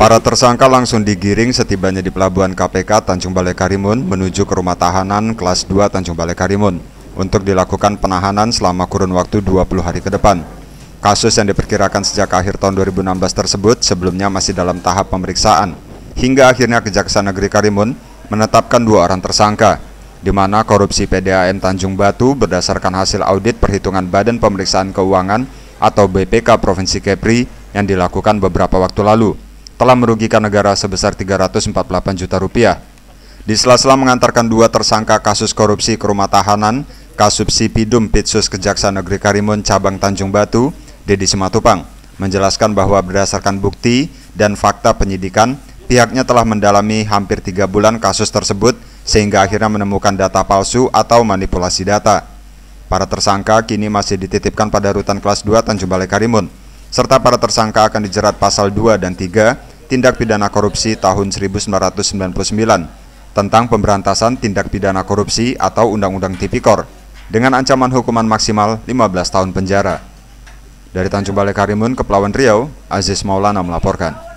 Para tersangka langsung digiring setibanya di pelabuhan KPK Tanjung Balai Karimun menuju ke rumah tahanan kelas 2 Tanjung Balai Karimun untuk dilakukan penahanan selama kurun waktu 20 hari ke depan. Kasus yang diperkirakan sejak akhir tahun 2016 tersebut sebelumnya masih dalam tahap pemeriksaan hingga akhirnya Kejaksaan Negeri Karimun menetapkan dua orang tersangka di mana korupsi PDAM Tanjung Batu berdasarkan hasil audit perhitungan Badan Pemeriksaan Keuangan atau BPK Provinsi Kepri yang dilakukan beberapa waktu lalu telah merugikan negara sebesar 348 juta rupiah. Di sela-sela mengantarkan dua tersangka kasus korupsi ke rumah tahanan, Kasub Sipidum Pitsus Kejaksaan Negeri Karimun Cabang Tanjung Batu, Dedi Simatupang, menjelaskan bahwa berdasarkan bukti dan fakta penyidikan, pihaknya telah mendalami hampir tiga bulan kasus tersebut sehingga akhirnya menemukan data palsu atau manipulasi data. Para tersangka kini masih dititipkan pada rutan kelas 2 Tanjung Balai Karimun, serta para tersangka akan dijerat pasal 2 dan 3 tindak pidana korupsi tahun 1999 tentang pemberantasan tindak pidana korupsi atau Undang-Undang Tipikor dengan ancaman hukuman maksimal 15 tahun penjara. Dari Tanjung Balai Karimun, Kepulauan Riau, Aziz Maulana melaporkan.